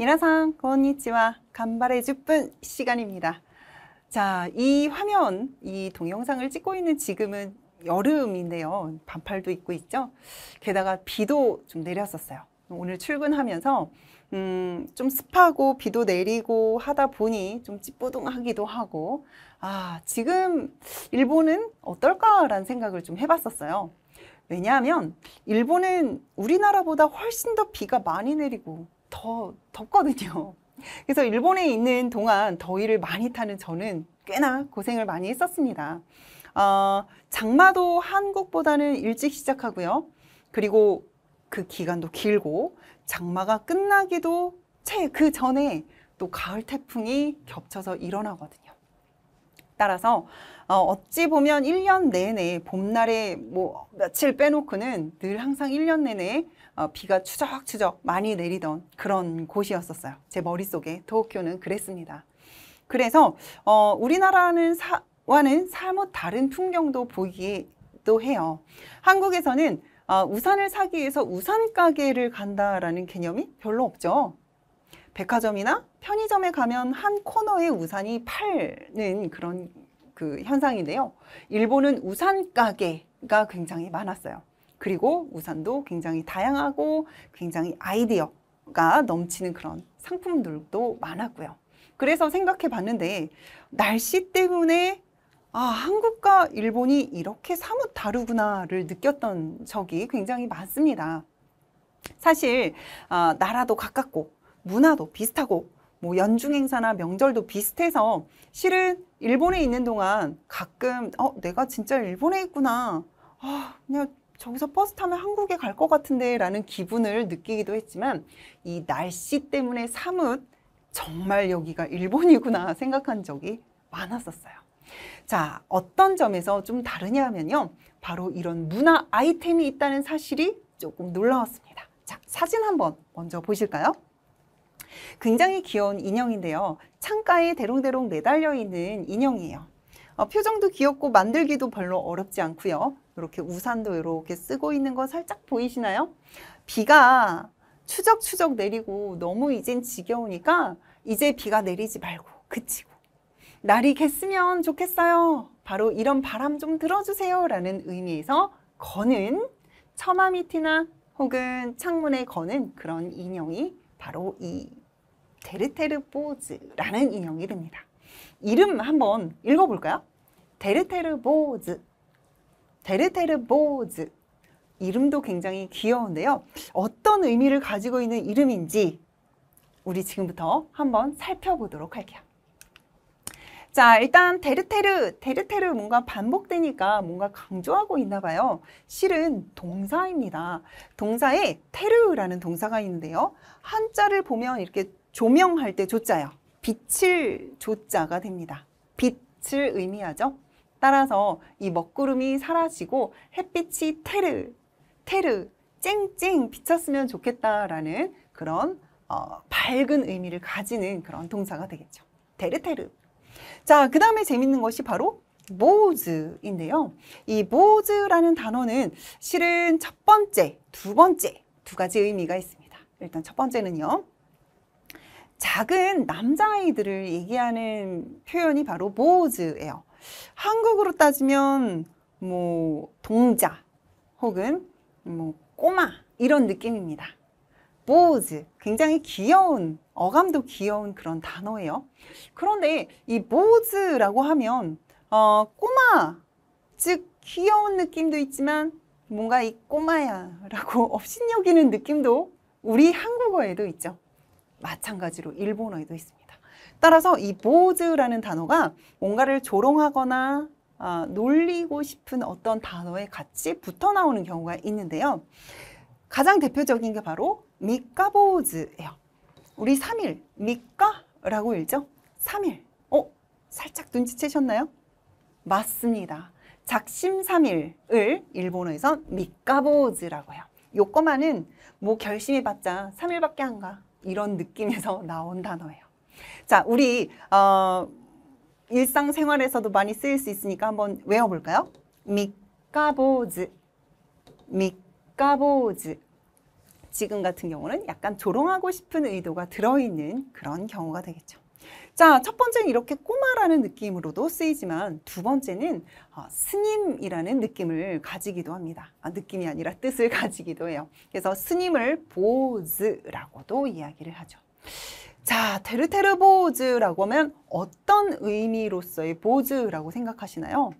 미나상, 고니치와 간발의 10분 시간입니다. 자, 이 화면, 이 동영상을 찍고 있는 지금은 여름인데요. 반팔도 입고 있죠. 게다가 비도 좀 내렸었어요. 오늘 출근하면서 음, 좀 습하고 비도 내리고 하다 보니 좀 찌뿌둥하기도 하고 아, 지금 일본은 어떨까라는 생각을 좀 해봤었어요. 왜냐하면 일본은 우리나라보다 훨씬 더 비가 많이 내리고 더 덥거든요. 그래서 일본에 있는 동안 더위를 많이 타는 저는 꽤나 고생을 많이 했었습니다. 어, 장마도 한국보다는 일찍 시작하고요. 그리고 그 기간도 길고 장마가 끝나기도 채 그 전에 또 가을 태풍이 겹쳐서 일어나거든요. 따라서 어, 어찌 보면 1년 내내 봄날에 뭐 며칠 빼놓고는 늘 항상 1년 내내 어, 비가 추적추적 많이 내리던 그런 곳이었었어요. 제 머릿속에 도쿄는 그랬습니다. 그래서 어, 우리나라는 사, 와는 사뭇 다른 풍경도 보기도 이 해요. 한국에서는 어, 우산을 사기 위해서 우산 가게를 간다라는 개념이 별로 없죠. 백화점이나 편의점에 가면 한 코너에 우산이 팔는 그런 그 현상인데요. 일본은 우산 가게가 굉장히 많았어요. 그리고 우산도 굉장히 다양하고 굉장히 아이디어가 넘치는 그런 상품들도 많았고요. 그래서 생각해 봤는데 날씨 때문에 아, 한국과 일본이 이렇게 사뭇 다르구나를 느꼈던 적이 굉장히 많습니다. 사실 아, 나라도 가깝고 문화도 비슷하고 뭐 연중 행사나 명절도 비슷해서 실은 일본에 있는 동안 가끔 어 내가 진짜 일본에 있구나 아 그냥 저기서 버스 타면 한국에 갈 것 같은데 라는 기분을 느끼기도 했지만 이 날씨 때문에 사뭇 정말 여기가 일본이구나 생각한 적이 많았었어요. 자, 어떤 점에서 좀 다르냐 하면요. 바로 이런 문화 아이템이 있다는 사실이 조금 놀라웠습니다. 자, 사진 한번 먼저 보실까요? 굉장히 귀여운 인형인데요. 창가에 대롱대롱 매달려 있는 인형이에요. 어, 표정도 귀엽고 만들기도 별로 어렵지 않고요. 이렇게 우산도 이렇게 쓰고 있는 거 살짝 보이시나요? 비가 추적추적 내리고 너무 이젠 지겨우니까 이제 비가 내리지 말고 그치고 날이 갰으면 좋겠어요. 바로 이런 바람 좀 들어주세요 라는 의미에서 거는 처마 밑이나 혹은 창문에 거는 그런 인형이 바로 이 데르테르 보즈라는 인형 이됩니다 이름 한번 읽어볼까요? 데르테르 보즈, 데르테르 보즈. 이름도 굉장히 귀여운데요. 어떤 의미를 가지고 있는 이름인지 우리 지금부터 한번 살펴보도록 할게요. 자, 일단 데르테르, 데르테르 뭔가 반복되니까 뭔가 강조하고 있나 봐요. 실은 동사입니다. 동사에 테르라는 동사가 있는데요. 한자를 보면 이렇게 조명할 때 조자요. 빛을 조자가 됩니다. 빛을 의미하죠. 따라서 이 먹구름이 사라지고 햇빛이 테르, 테르, 쨍쨍 비쳤으면 좋겠다라는 그런 어, 밝은 의미를 가지는 그런 동사가 되겠죠. 데르테르. 자, 그 다음에 재밌는 것이 바로 모즈인데요. 이 모즈라는 단어는 실은 첫 번째, 두 번째 두 가지 의미가 있습니다. 일단 첫 번째는요. 작은 남자아이들을 얘기하는 표현이 바로 모즈예요. 한국으로 따지면 뭐 동자 혹은 뭐 꼬마 이런 느낌입니다. 보즈 굉장히 귀여운 어감도 귀여운 그런 단어예요. 그런데 이 보즈라고 하면 어, 꼬마 즉 귀여운 느낌도 있지만 뭔가 이 꼬마야라고 업신여기는 느낌도 우리 한국어에도 있죠. 마찬가지로 일본어에도 있습니다. 따라서 이 보즈라는 단어가 뭔가를 조롱하거나 아, 놀리고 싶은 어떤 단어에 같이 붙어 나오는 경우가 있는데요. 가장 대표적인 게 바로 미까보즈예요. 우리 3일 미까라고 읽죠? 3일. 어? 살짝 눈치채셨나요? 맞습니다. 작심 3일을 일본어에선 미까보즈라고 해요. 요거만은 뭐 결심해봤자 3일밖에 안 가. 이런 느낌에서 나온 단어예요. 자, 우리 어, 일상생활에서도 많이 쓰일 수 있으니까 한번 외워볼까요? 미까보즈 미까보즈 지금 같은 경우는 약간 조롱하고 싶은 의도가 들어있는 그런 경우가 되겠죠. 자, 첫 번째는 이렇게 꼬마라는 느낌으로도 쓰이지만 두 번째는 어, 스님이라는 느낌을 가지기도 합니다. 아, 느낌이 아니라 뜻을 가지기도 해요. 그래서 스님을 보즈라고도 이야기를 하죠. 자, 데르테르 보즈라고 하면 어떤 의미로서의 보즈라고 생각하시나요?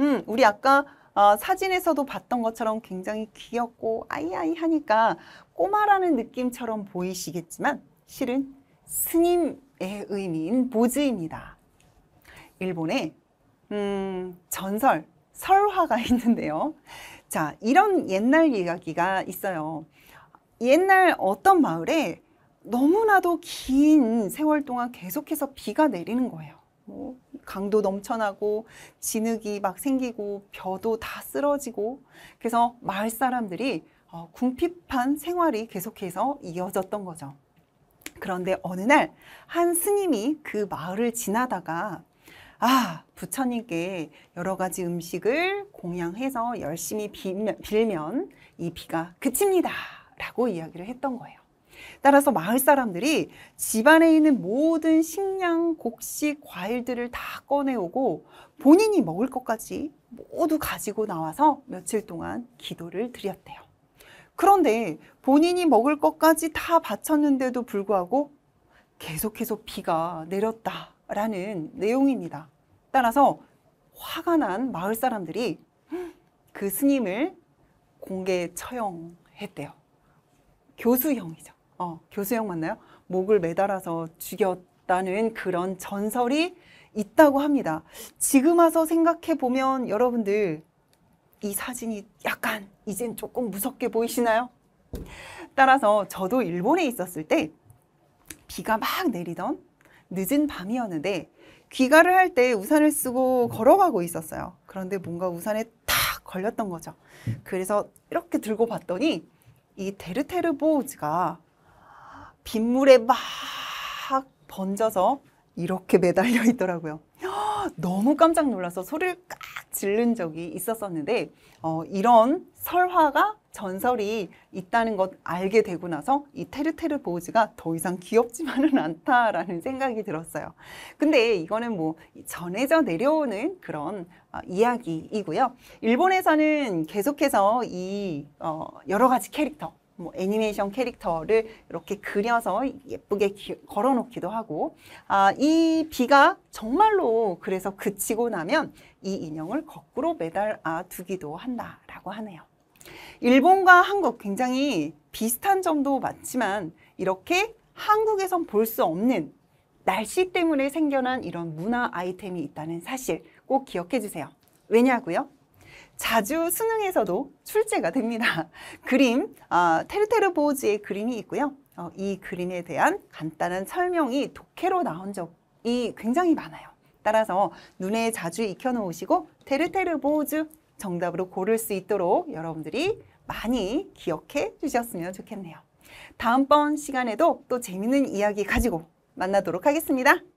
음, 우리 아까 어, 사진에서도 봤던 것처럼 굉장히 귀엽고 아이아이 하니까 꼬마라는 느낌처럼 보이시겠지만 실은 스님의 의미인 보즈입니다. 일본에 음, 전설, 설화가 있는데요. 자, 이런 옛날 이야기가 있어요. 옛날 어떤 마을에 너무나도 긴 세월 동안 계속해서 비가 내리는 거예요. 뭐 강도 넘쳐나고 진흙이 막 생기고 벼도 다 쓰러지고 그래서 마을 사람들이 어, 궁핍한 생활이 계속해서 이어졌던 거죠. 그런데 어느 날 한 스님이 그 마을을 지나다가 아 부처님께 여러 가지 음식을 공양해서 열심히 빌면, 빌면 이 비가 그칩니다 라고 이야기를 했던 거예요. 따라서 마을 사람들이 집안에 있는 모든 식량, 곡식, 과일들을 다 꺼내오고 본인이 먹을 것까지 모두 가지고 나와서 며칠 동안 기도를 드렸대요. 그런데 본인이 먹을 것까지 다 바쳤는데도 불구하고 계속해서 비가 내렸다라는 내용입니다. 따라서 화가 난 마을 사람들이 그 스님을 공개 처형했대요. 교수형이죠. 어, 교수형 맞나요? 목을 매달아서 죽였다는 그런 전설이 있다고 합니다. 지금 와서 생각해 보면 여러분들 이 사진이 약간 이젠 조금 무섭게 보이시나요? 따라서 저도 일본에 있었을 때 비가 막 내리던 늦은 밤이었는데 귀가를 할 때 우산을 쓰고 걸어가고 있었어요. 그런데 뭔가 우산에 탁 걸렸던 거죠. 그래서 이렇게 들고 봤더니 이 데르테르 보우즈가 빗물에 막 번져서 이렇게 매달려 있더라고요. 너무 깜짝 놀라서 소리를 깍 질른 적이 있었었는데 어, 이런 설화가 전설이 있다는 것 알게 되고 나서 이 테르테르 보우즈가 더 이상 귀엽지만은 않다라는 생각이 들었어요. 근데 이거는 뭐 전해져 내려오는 그런 어, 이야기이고요. 일본에서는 계속해서 이 어, 여러 가지 캐릭터 뭐 애니메이션 캐릭터를 이렇게 그려서 예쁘게 걸어놓기도 하고 아, 이 비가 정말로 그래서 그치고 나면 이 인형을 거꾸로 매달아 두기도 한다라고 하네요. 일본과 한국 굉장히 비슷한 점도 많지만 이렇게 한국에선 볼 수 없는 날씨 때문에 생겨난 이런 문화 아이템이 있다는 사실 꼭 기억해 주세요. 왜냐고요? 자주 수능에서도 출제가 됩니다. 그림, 아, 어, 테르테르 보즈의 그림이 있고요. 어, 이 그림에 대한 간단한 설명이 독해로 나온 적이 굉장히 많아요. 따라서 눈에 자주 익혀놓으시고 테르테르 보즈 정답으로 고를 수 있도록 여러분들이 많이 기억해 주셨으면 좋겠네요. 다음번 시간에도 또재미있는 이야기 가지고 만나도록 하겠습니다.